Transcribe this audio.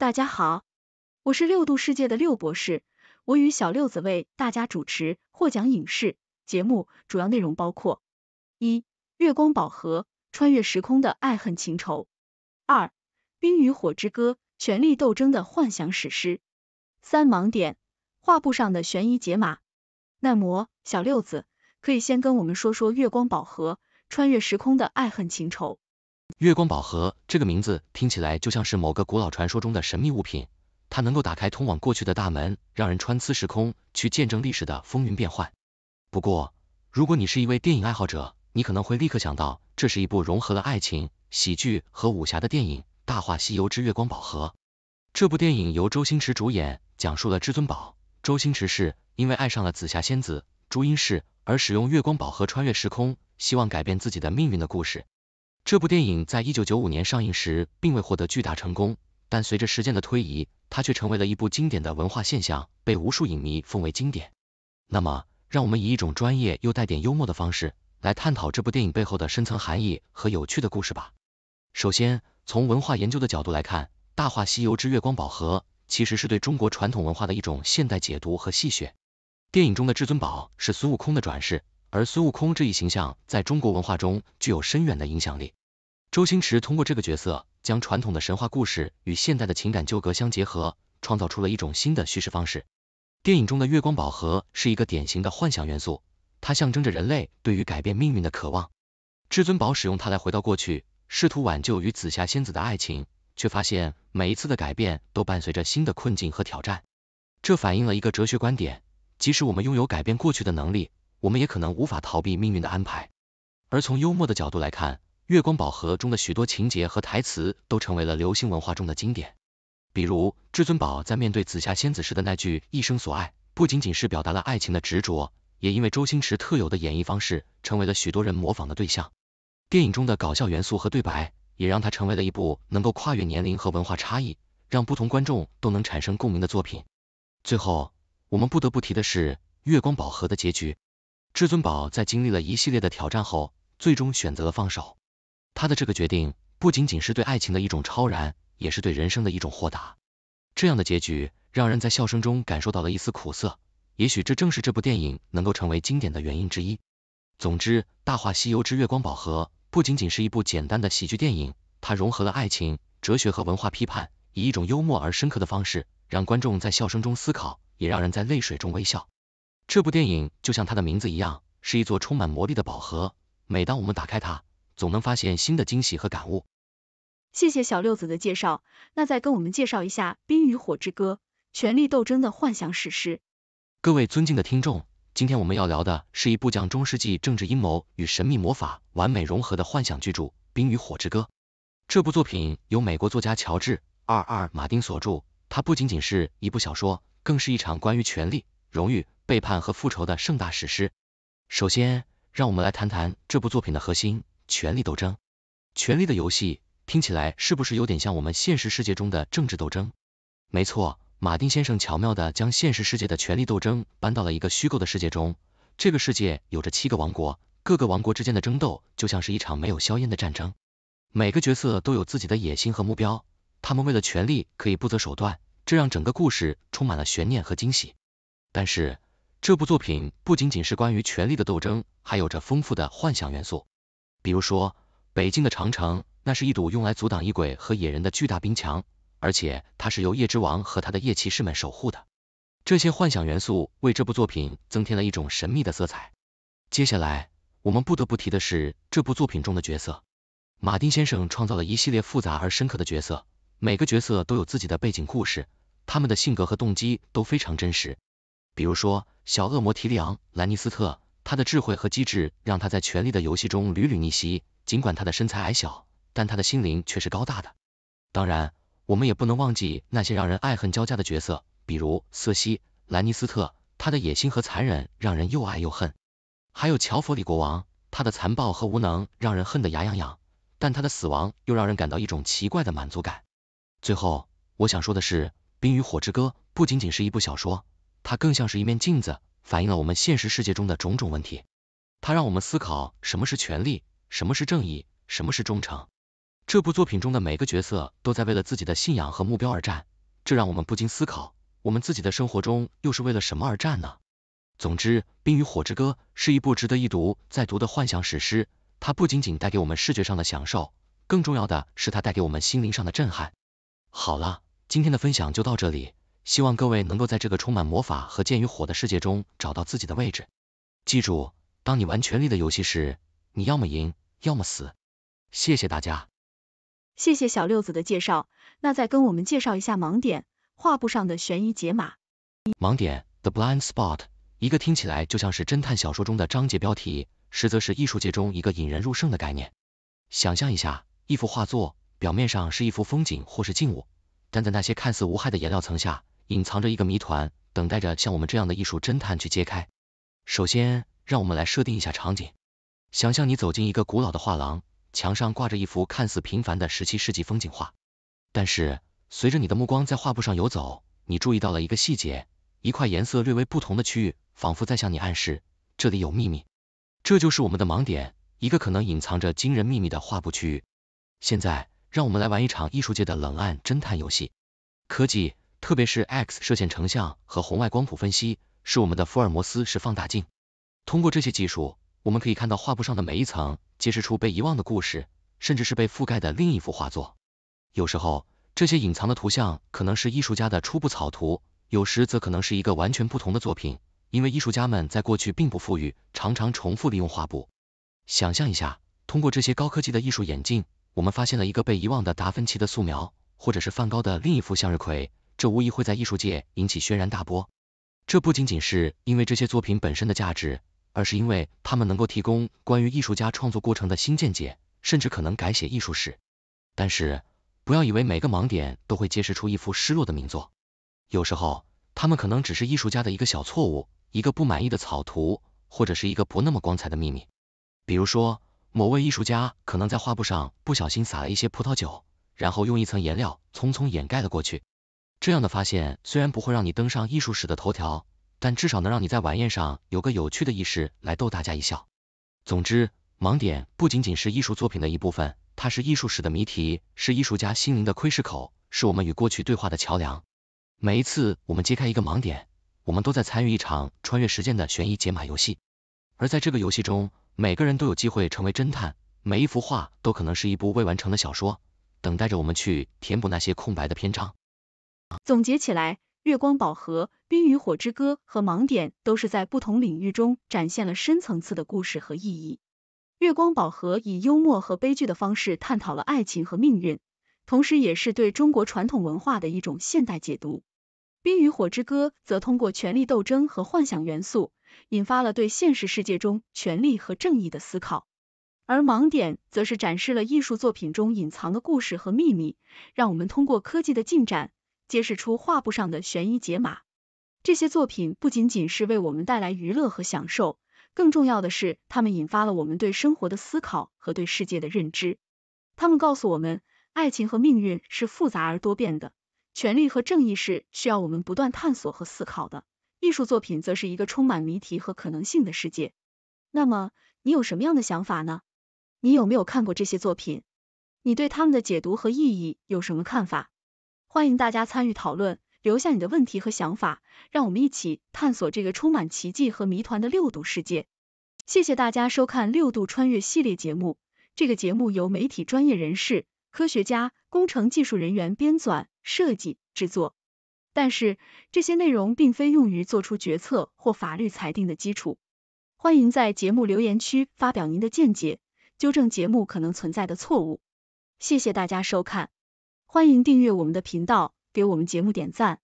大家好，我是六度世界的六博士，我与小六子为大家主持获奖影视节目，主要内容包括：一、月光宝盒，穿越时空的爱恨情仇；二、冰与火之歌，权力斗争的幻想史诗；三、盲点，画布上的悬疑解码。那么，小六子，可以先跟我们说说《月光宝盒》，穿越时空的爱恨情仇。月光宝盒这个名字听起来就像是某个古老传说中的神秘物品，它能够打开通往过去的大门，让人穿刺时空，去见证历史的风云变幻。不过，如果你是一位电影爱好者，你可能会立刻想到，这是一部融合了爱情、喜剧和武侠的电影《大话西游之月光宝盒》。这部电影由周星驰主演，讲述了至尊宝、周星驰是因为爱上了紫霞仙子、朱茵氏而使用月光宝盒穿越时空，希望改变自己的命运的故事。这部电影在一九九五年上映时，并未获得巨大成功，但随着时间的推移，它却成为了一部经典的文化现象，被无数影迷奉为经典。那么，让我们以一种专业又带点幽默的方式，来探讨这部电影背后的深层含义和有趣的故事吧。首先，从文化研究的角度来看，《大话西游之月光宝盒》其实是对中国传统文化的一种现代解读和戏谑。电影中的至尊宝是孙悟空的转世，而孙悟空这一形象在中国文化中具有深远的影响力。周星驰通过这个角色，将传统的神话故事与现代的情感纠葛相结合，创造出了一种新的叙事方式。电影中的月光宝盒是一个典型的幻想元素，它象征着人类对于改变命运的渴望。至尊宝使用它来回到过去，试图挽救与紫霞仙子的爱情，却发现每一次的改变都伴随着新的困境和挑战。这反映了一个哲学观点：即使我们拥有改变过去的能力，我们也可能无法逃避命运的安排。而从幽默的角度来看，《月光宝盒》中的许多情节和台词都成为了流行文化中的经典，比如至尊宝在面对紫霞仙子时的那句“一生所爱”，不仅仅是表达了爱情的执着，也因为周星驰特有的演绎方式，成为了许多人模仿的对象。电影中的搞笑元素和对白，也让他成为了一部能够跨越年龄和文化差异，让不同观众都能产生共鸣的作品。最后，我们不得不提的是《月光宝盒》的结局：至尊宝在经历了一系列的挑战后，最终选择了放手。他的这个决定不仅仅是对爱情的一种超然，也是对人生的一种豁达。这样的结局让人在笑声中感受到了一丝苦涩，也许这正是这部电影能够成为经典的原因之一。总之，《大话西游之月光宝盒》不仅仅是一部简单的喜剧电影，它融合了爱情、哲学和文化批判，以一种幽默而深刻的方式，让观众在笑声中思考，也让人在泪水中微笑。这部电影就像它的名字一样，是一座充满魔力的宝盒。每当我们打开它，总能发现新的惊喜和感悟。谢谢小六子的介绍，那再跟我们介绍一下《冰与火之歌》，权力斗争的幻想史诗。各位尊敬的听众，今天我们要聊的是一部将中世纪政治阴谋与神秘魔法完美融合的幻想巨著《冰与火之歌》。这部作品由美国作家乔治二二马丁所著，它不仅仅是一部小说，更是一场关于权力、荣誉、背叛和复仇的盛大史诗。首先，让我们来谈谈这部作品的核心。权力斗争，权力的游戏听起来是不是有点像我们现实世界中的政治斗争？没错，马丁先生巧妙的将现实世界的权力斗争搬到了一个虚构的世界中。这个世界有着七个王国，各个王国之间的争斗就像是一场没有硝烟的战争。每个角色都有自己的野心和目标，他们为了权力可以不择手段，这让整个故事充满了悬念和惊喜。但是，这部作品不仅仅是关于权力的斗争，还有着丰富的幻想元素。比如说，北京的长城，那是一堵用来阻挡异鬼和野人的巨大冰墙，而且它是由夜之王和他的夜骑士们守护的。这些幻想元素为这部作品增添了一种神秘的色彩。接下来，我们不得不提的是这部作品中的角色。马丁先生创造了一系列复杂而深刻的角色，每个角色都有自己的背景故事，他们的性格和动机都非常真实。比如说，小恶魔提利昂·兰尼斯特。他的智慧和机智让他在权力的游戏中屡屡逆袭，尽管他的身材矮小，但他的心灵却是高大的。当然，我们也不能忘记那些让人爱恨交加的角色，比如瑟西·兰尼斯特，他的野心和残忍让人又爱又恨；还有乔佛里国王，他的残暴和无能让人恨得牙痒痒，但他的死亡又让人感到一种奇怪的满足感。最后，我想说的是，《冰与火之歌》不仅仅是一部小说。它更像是一面镜子，反映了我们现实世界中的种种问题。它让我们思考什么是权利，什么是正义，什么是忠诚。这部作品中的每个角色都在为了自己的信仰和目标而战，这让我们不禁思考，我们自己的生活中又是为了什么而战呢？总之，《冰与火之歌》是一部值得一读再读的幻想史诗，它不仅仅带给我们视觉上的享受，更重要的是它带给我们心灵上的震撼。好了，今天的分享就到这里。希望各位能够在这个充满魔法和剑与火的世界中找到自己的位置。记住，当你玩权力的游戏时，你要么赢，要么死。谢谢大家。谢谢小六子的介绍，那再跟我们介绍一下盲点画布上的悬疑解码。盲点 The Blind Spot，一个听起来就像是侦探小说中的章节标题，实则是艺术界中一个引人入胜的概念。想象一下，一幅画作表面上是一幅风景或是静物，但在那些看似无害的颜料层下，隐藏着一个谜团，等待着像我们这样的艺术侦探去揭开。首先，让我们来设定一下场景：想象你走进一个古老的画廊，墙上挂着一幅看似平凡的十七世纪风景画。但是，随着你的目光在画布上游走，你注意到了一个细节——一块颜色略微不同的区域，仿佛在向你暗示这里有秘密。这就是我们的盲点，一个可能隐藏着惊人秘密的画布区域。现在，让我们来玩一场艺术界的冷暗侦探游戏，科技。特别是 X 射线成像和红外光谱分析是我们的福尔摩斯式放大镜。通过这些技术，我们可以看到画布上的每一层，揭示出被遗忘的故事，甚至是被覆盖的另一幅画作。有时候，这些隐藏的图像可能是艺术家的初步草图，有时则可能是一个完全不同的作品，因为艺术家们在过去并不富裕，常常重复利用画布。想象一下，通过这些高科技的艺术眼镜，我们发现了一个被遗忘的达芬奇的素描，或者是梵高的另一幅向日葵。这无疑会在艺术界引起轩然大波。这不仅仅是因为这些作品本身的价值，而是因为它们能够提供关于艺术家创作过程的新见解，甚至可能改写艺术史。但是，不要以为每个盲点都会揭示出一幅失落的名作。有时候，它们可能只是艺术家的一个小错误、一个不满意的草图，或者是一个不那么光彩的秘密。比如说，某位艺术家可能在画布上不小心洒了一些葡萄酒，然后用一层颜料匆匆掩盖了过去。这样的发现虽然不会让你登上艺术史的头条，但至少能让你在晚宴上有个有趣的意识来逗大家一笑。总之，盲点不仅仅是艺术作品的一部分，它是艺术史的谜题，是艺术家心灵的窥视口，是我们与过去对话的桥梁。每一次我们揭开一个盲点，我们都在参与一场穿越时间的悬疑解码游戏。而在这个游戏中，每个人都有机会成为侦探，每一幅画都可能是一部未完成的小说，等待着我们去填补那些空白的篇章。总结起来，《月光宝盒》、《冰与火之歌》和《盲点》都是在不同领域中展现了深层次的故事和意义。《月光宝盒》以幽默和悲剧的方式探讨了爱情和命运，同时也是对中国传统文化的一种现代解读。《冰与火之歌》则通过权力斗争和幻想元素，引发了对现实世界中权力和正义的思考。而《盲点》则是展示了艺术作品中隐藏的故事和秘密，让我们通过科技的进展。揭示出画布上的悬疑解码。这些作品不仅仅是为我们带来娱乐和享受，更重要的是，它们引发了我们对生活的思考和对世界的认知。他们告诉我们，爱情和命运是复杂而多变的，权利和正义是需要我们不断探索和思考的。艺术作品则是一个充满谜题和可能性的世界。那么，你有什么样的想法呢？你有没有看过这些作品？你对他们的解读和意义有什么看法？欢迎大家参与讨论，留下你的问题和想法，让我们一起探索这个充满奇迹和谜团的六度世界。谢谢大家收看《六度穿越》系列节目。这个节目由媒体专业人士、科学家、工程技术人员编纂、设计、制作，但是这些内容并非用于做出决策或法律裁定的基础。欢迎在节目留言区发表您的见解，纠正节目可能存在的错误。谢谢大家收看。欢迎订阅我们的频道，给我们节目点赞。